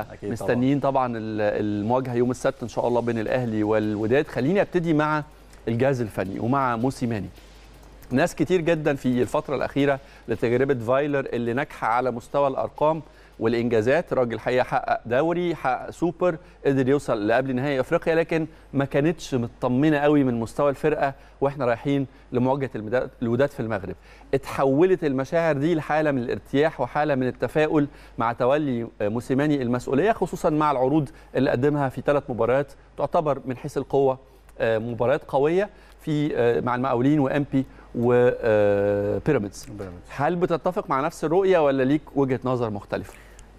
أكيد مستنيين طبعا, طبعا المواجهه يوم السبت ان شاء الله بين الاهلي والوداد خليني ابتدي مع الجهاز الفني ومع موسيماني ناس كتير جدا في الفتره الاخيره لتجربه فايلر اللي ناجحه على مستوى الارقام والانجازات الراجل الحقيقه حقق دوري حقق سوبر قدر يوصل لقبل نهائي افريقيا لكن ما كانتش مطمنه قوي من مستوى الفرقه واحنا رايحين لمواجهه الوداد في المغرب اتحولت المشاعر دي لحاله من الارتياح وحاله من التفاؤل مع تولي موسيماني المسؤوليه خصوصا مع العروض اللي قدمها في ثلاث مباريات تعتبر من حيث القوه آه، مباريات قويه في آه، مع المقاولين وامبي وبيراميدز آه، هل بتتفق مع نفس الرؤيه ولا ليك وجهه نظر مختلفه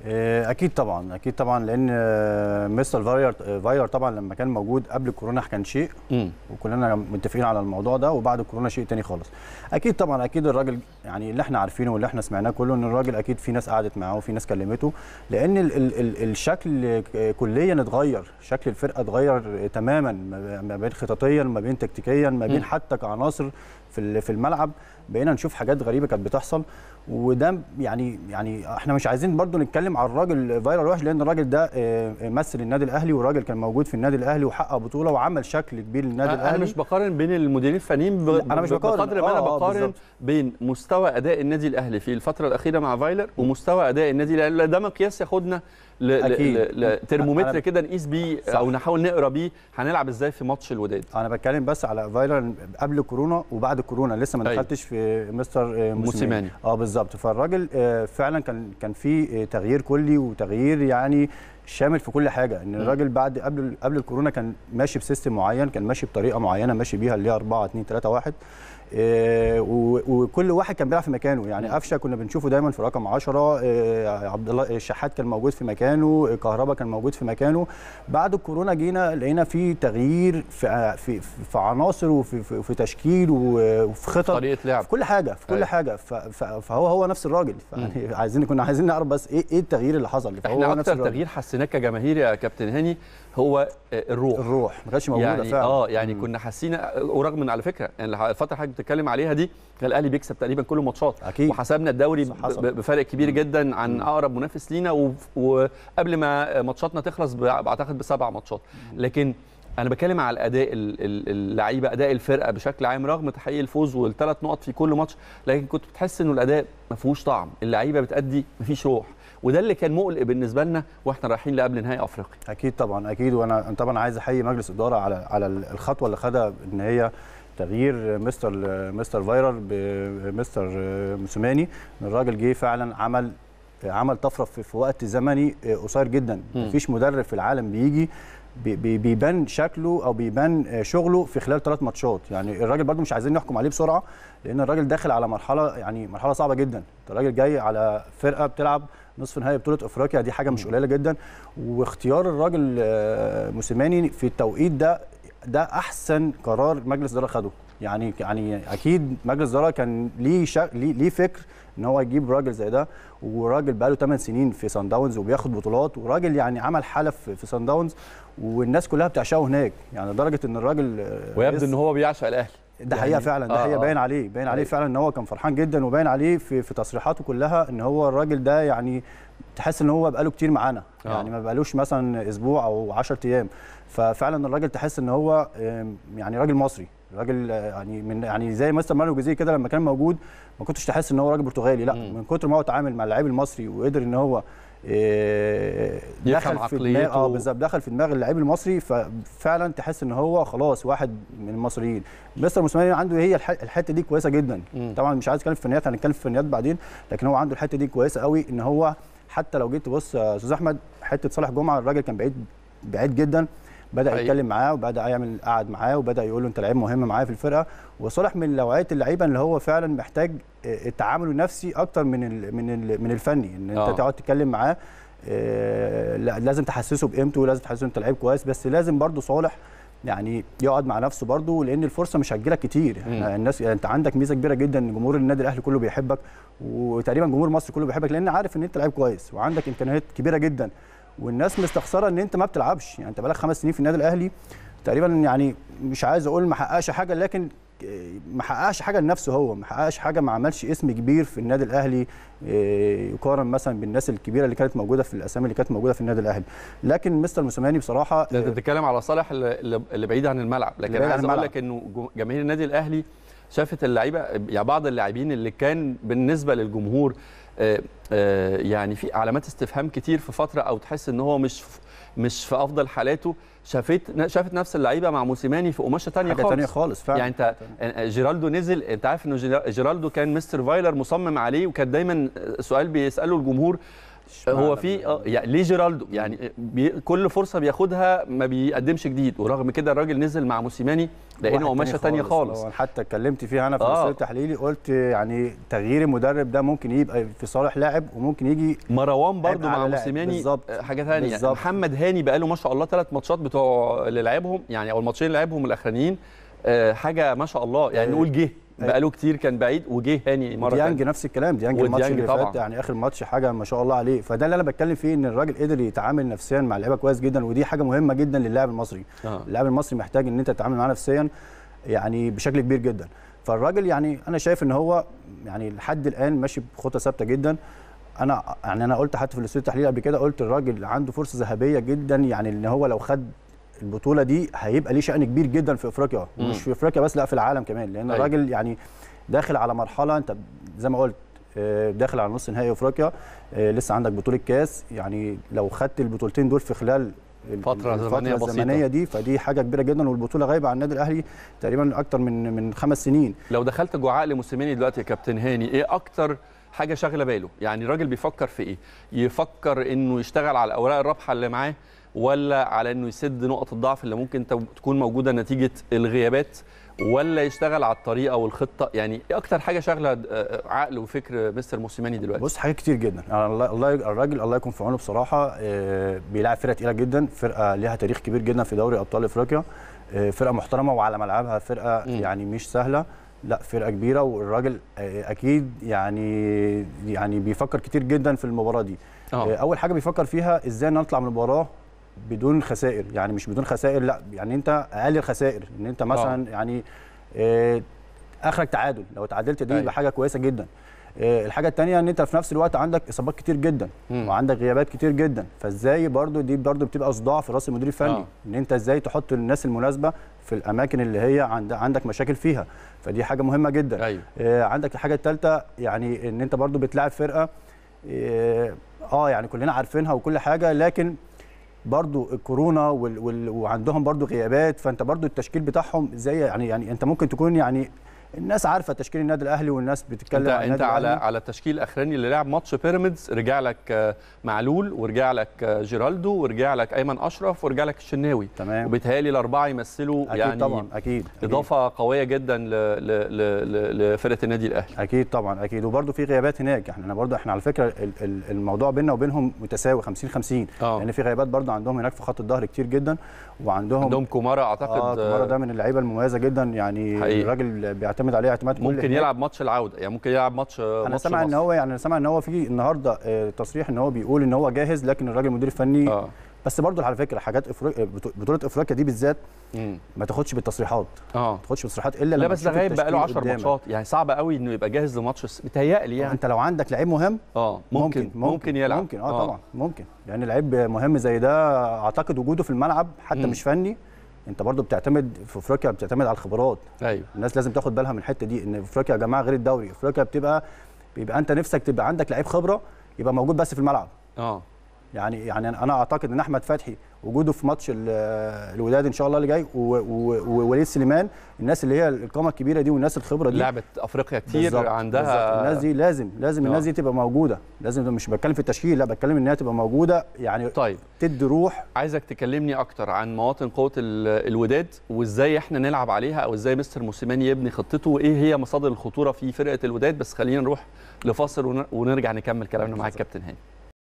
آه، اكيد طبعا اكيد طبعا لان آه، مستر فايلر آه، فاير طبعا لما كان موجود قبل الكورونا كان شيء وكلنا متفقين على الموضوع ده وبعد الكورونا شيء تاني خالص اكيد طبعا اكيد الراجل يعني اللي احنا عارفينه واللي احنا سمعناه كله ان الراجل اكيد في ناس قعدت معاه وفي ناس كلمته لان ال ال ال الشكل كليا اتغير شكل الفرقه اتغير تماما ما بين خططيا ما بين تكتيكيا ما بين حتى كعناصر في في الملعب بقينا نشوف حاجات غريبه كانت بتحصل وده يعني يعني احنا مش عايزين برضو نتكلم على الراجل فايرال وحش لان الراجل ده آه، آه، مثل النادي الاهلي وراجل كان موجود في النادي الاهلي وحقق بطوله وعمل شكل كبير للنادي الاهلي انا مش بقارن بين المديرين الفنيين ب... انا مش بقارن بقدر ما انا آه، بقارن بين مستوى اداء النادي الاهلي في الفتره الاخيره مع فايلر ومستوى اداء النادي الاهلي ده مقياس ياخدنا لترمومتر كده نقيس بيه او نحاول نقرا بيه هنلعب ازاي في ماتش الوداد انا بتكلم بس على فايلر قبل كورونا وبعد كورونا لسه ما أيوه. دخلتش في مستر آه، موسيماني اه بالظبط فالراجل آه، فعلا كان كان في آه، تغيير كلي وتغيير يعني شامل في كل حاجه ان الراجل بعد قبل قبل الكورونا كان ماشي بسيستم معين كان ماشي بطريقه معينه ماشي بيها اللي هي 4 2 3 1 آه، وكل واحد كان بيلعب في مكانه يعني قفشه كنا بنشوفه دايما في رقم 10 آه، عبد الله الشحات آه، كان موجود في مكانه كهربا كان موجود في مكانه بعد الكورونا جينا لقينا في تغيير في في, في عناصر وفي في, في تشكيل وفي خطط طريقه لعب في كل حاجه في كل أي. أيوة. حاجه فهو هو نفس الراجل يعني عايزين كنا عايزين نعرف بس ايه ايه التغيير اللي حصل فهو احنا اكتر تغيير حسيناه كجماهير يا كابتن هاني هو الروح الروح ما كانتش موجوده يعني فعلا اه يعني مم. كنا حاسين ورغم ان على فكره يعني الفتره بتتكلم عليها دي كان الاهلي بيكسب تقريبا كل الماتشات اكيد وحسبنا الدوري بفرق كبير جدا عن اقرب منافس لينا وقبل ما ماتشاتنا تخلص بعتقد بسبع ماتشات لكن انا بتكلم على الاداء اللعيبه اداء الفرقه بشكل عام رغم تحقيق الفوز والثلاث نقط في كل ماتش لكن كنت بتحس انه الاداء ما فيهوش طعم اللعيبه بتادي ما فيش روح وده اللي كان مقلق بالنسبه لنا واحنا رايحين لقبل نهائي افريقيا اكيد طبعا اكيد وانا طبعا عايز احيي مجلس اداره على على الخطوه اللي خدها ان هي تغيير مستر مستر فايرر بمستر موسوماني الراجل جه فعلا عمل عمل طفره في وقت زمني آه، قصير جدا مفيش مدرب في العالم بيجي بيبان شكله او بيبان آه، شغله في خلال ثلاث ماتشات يعني الراجل برده مش عايزين نحكم عليه بسرعه لان الراجل داخل على مرحله يعني مرحله صعبه جدا الراجل جاي على فرقه بتلعب نصف نهائي بطوله افريقيا دي حاجه مش قليله جدا واختيار الراجل آه، موسيماني في التوقيت ده ده احسن قرار مجلس الاداره خده يعني يعني اكيد مجلس الاداره كان ليه شا... ليه ليه فكر ان هو يجيب راجل زي ده وراجل بقاله 8 سنين في سان داونز وبياخد بطولات وراجل يعني عمل حاله في سان داونز والناس كلها بتعشقه هناك يعني لدرجه ان الراجل آه، ويبدو ان هو بيعشق الاهلي ده يعني حقيقه فعلا ده آه حقيقه آه. باين عليه باين عليه طيب. فعلا ان هو كان فرحان جدا وباين عليه في, في تصريحاته كلها ان هو الراجل ده يعني تحس ان هو بقاله كتير معانا آه. يعني ما بقالوش مثلا اسبوع او 10 ايام ففعلا الراجل تحس ان هو يعني راجل مصري راجل آه، يعني من يعني زي مستر مانو جوزيه كده لما كان موجود ما كنتش تحس ان هو راجل برتغالي لا من كتر ما هو اتعامل مع اللعيب المصري وقدر ان هو آه، دخل في دماغ اه بالظبط دخل في دماغ اللعيب المصري ففعلا تحس ان هو خلاص واحد من المصريين مستر موسيماني عنده هي الحته دي كويسه جدا م. طبعا مش عايز اتكلم في الفنيات هنتكلم في الفنيات بعدين لكن هو عنده الحته دي كويسه قوي ان هو حتى لو جيت تبص يا استاذ احمد حته صالح جمعه الراجل كان بعيد بعيد جدا بدا حقيقي. يتكلم معاه وبدا يعمل قعد معاه وبدا يقول له انت لعيب مهم معايا في الفرقه وصالح من نوعيه اللعيبه اللي هو فعلا محتاج آه، التعامل النفسي اكتر من الـ من الـ من الفني ان انت آه. تقعد تتكلم معاه آه، لازم تحسسه بقيمته ولازم تحسسه انت لعيب كويس بس لازم برضه صالح يعني يقعد مع نفسه برضه لان الفرصه مش هتجيلك كتير يعني الناس يعني انت عندك ميزه كبيره جدا ان جمهور النادي الاهلي كله بيحبك وتقريبا جمهور مصر كله بيحبك لان عارف ان انت لعيب كويس وعندك امكانيات كبيره جدا والناس مستخسره ان انت ما بتلعبش يعني انت بقالك خمس سنين في النادي الاهلي تقريبا يعني مش عايز اقول ما حققش حاجه لكن ما حققش حاجه لنفسه هو ما حققش حاجه ما عملش اسم كبير في النادي الاهلي آه، يقارن مثلا بالناس الكبيره اللي كانت موجوده في الاسامي اللي كانت موجوده في النادي الاهلي لكن مستر موسيماني بصراحه آه، انت بتتكلم على صالح اللي بعيد عن الملعب لكن عايز اقول لك انه جماهير النادي الاهلي شافت اللعيبه يعني بعض اللاعبين اللي كان بالنسبه للجمهور آه، آه، يعني في علامات استفهام كتير في فتره او تحس ان هو مش مش في افضل حالاته شافت شافت نفس اللعيبه مع موسيماني في قماشه ثانيه خالص ثانيه خالص فعلا يعني انت آه، جيرالدو نزل انت عارف انه جيرالدو كان مستر فايلر مصمم عليه وكان دايما سؤال بيساله الجمهور هو في يعني ليه جيرالدو يعني كل فرصه بياخدها ما بيقدمش جديد ورغم كده الراجل نزل مع موسيماني لانه قماشه ثانيه خالص, خالص. حتى اتكلمت فيها انا في آه. تحليلي قلت يعني تغيير المدرب ده ممكن يبقى في صالح لاعب وممكن يجي مروان برده مع موسيماني آه، حاجه ثانيه بالزبط. محمد هاني بقى له ما شاء الله ثلاث ماتشات بتوع اللي آه، لعبهم يعني او الماتشين اللي لعبهم الاخرانيين آه، حاجه ما شاء الله يعني نقول جه أيوة. بقاله كتير كان بعيد وجه هاني مره ديانج نفس الكلام ديانج الماتش اللي فات يعني اخر ماتش حاجه ما شاء الله عليه فده اللي انا بتكلم فيه ان الراجل قدر يتعامل نفسيا مع اللعيبه كويس جدا ودي حاجه مهمه جدا للاعب المصري آه. اللاعب المصري محتاج ان انت تتعامل معاه نفسيا يعني بشكل كبير جدا فالراجل يعني انا شايف ان هو يعني لحد الان ماشي بخطى ثابته جدا انا يعني انا قلت حتى في الاستوديو التحليل قبل كده قلت الراجل عنده فرصه ذهبيه جدا يعني ان هو لو خد البطوله دي هيبقى ليه شان كبير جدا في افريقيا ومش في افريقيا بس لا في العالم كمان لان أيوة. الراجل يعني داخل على مرحله انت زي ما قلت آه، داخل على نص نهائي افريقيا آه، لسه عندك بطوله كاس يعني لو خدت البطولتين دول في خلال فترة الزمنية الزمنية دي فدي حاجة كبيرة جدا والبطولة غايبة عن النادي الأهلي تقريبا أكتر من من خمس سنين لو دخلت جوعاء لموسيماني دلوقتي يا كابتن هاني إيه أكتر حاجة شاغلة باله يعني الراجل بيفكر في إيه يفكر إنه يشتغل على الأوراق الرابحة اللي معاه ولا على انه يسد نقط الضعف اللي ممكن تكون موجوده نتيجه الغيابات ولا يشتغل على الطريقه والخطه يعني ايه اكتر حاجه شاغله آه، آه، عقل وفكر مستر موسيماني دلوقتي بص حاجات كتير جدا الله الله الراجل الله يكون في عونه بصراحه آه، بيلاعب فرقه تقيله جدا فرقه ليها تاريخ كبير جدا في دوري ابطال افريقيا فرقه محترمه وعلى ملعبها فرقه يعني مش سهله لا فرقه كبيره والراجل اكيد يعني يعني بيفكر كتير جدا في المباراه دي أوه. اول حاجه بيفكر فيها ازاي نطلع من المباراه بدون خسائر يعني مش بدون خسائر لا يعني انت اقل الخسائر ان انت مثلا أوه. يعني آه اخرك تعادل لو تعادلت دي أيوة. حاجه كويسه جدا آه الحاجه الثانيه ان انت في نفس الوقت عندك اصابات كتير جدا مم. وعندك غيابات كتير جدا فازاي برضو دي برضو بتبقى صداع في راس المدير الفني آه. ان انت ازاي تحط الناس المناسبه في الاماكن اللي هي عند عندك مشاكل فيها فدي حاجه مهمه جدا أيوة. آه عندك الحاجه الثالثه يعني ان انت برضو بتلاعب فرقه اه, آه، يعني كلنا عارفينها وكل حاجه لكن برضو الكورونا وال... وال... وعندهم برضو غيابات فانت برضو التشكيل بتاعهم زي يعني يعني انت ممكن تكون يعني الناس عارفه تشكيل النادي الاهلي والناس بتتكلم انت, انت على على التشكيل الاخراني اللي لعب ماتش بيراميدز رجع لك آه، معلول ورجع لك آه، جيرالدو ورجع لك ايمن اشرف ورجع لك الشناوي تمام وبالتالي الاربعه يمثلوا أكيد يعني طبعا أكيد. أكيد. اضافه قويه جدا لفرقه النادي الاهلي اكيد طبعا اكيد وبرده في غيابات هناك يعني احنا برده احنا على فكره الموضوع بيننا وبينهم متساوي 50 50 لان لان في غيابات برده عندهم هناك في خط الظهر كتير جدا وعندهم عندهم كومارا اعتقد آه كومارا ده من اللعيبه المميزه جدا يعني الراجل بيع يعتمد عليه اعتماد كل ممكن يلعب ماتش العوده يعني ممكن يلعب ماتش انا سامع ان هو يعني انا سامع ان هو في النهارده آه، تصريح ان هو بيقول ان هو جاهز لكن الراجل المدير الفني آه. بس برضه على فكره حاجات افريقيا آه، بطوله افريقيا دي بالذات ما تاخدش بالتصريحات اه ما تاخدش بالتصريحات الا لما لا بس ده غايب بقى له 10 ماتشات يعني صعب قوي انه يبقى جاهز لماتش بيتهيألي يعني انت لو عندك لعيب مهم اه ممكن ممكن, ممكن يلعب ممكن اه, آه. طبعا ممكن لان يعني لعيب مهم زي ده اعتقد وجوده في الملعب حتى مم. مش فني انت برضو بتعتمد في افريقيا بتعتمد على الخبرات ايوه الناس لازم تاخد بالها من الحته دي ان افريقيا يا جماعه غير الدوري افريقيا بتبقى بيبقى انت نفسك تبقى عندك لعيب خبره يبقى موجود بس في الملعب اه يعني يعني انا اعتقد ان احمد فتحي وجوده في ماتش الوداد ان شاء الله اللي جاي ووليد سليمان الناس اللي هي القامه الكبيره دي والناس الخبره دي لعبت افريقيا كتير بالزبط. عندها بالزبط. الناس دي لازم لازم الناس دي آه. تبقى موجوده لازم مش بتكلم في التشكيل لا بتكلم انها تبقى موجوده يعني طيب تدي روح عايزك تكلمني اكتر عن مواطن قوه الوداد وازاي احنا نلعب عليها او ازاي مستر موسيماني يبني خطته وايه هي مصادر الخطوره في فرقه الوداد بس خلينا نروح لفاصل ونرجع نكمل كلامنا مع الكابتن هاني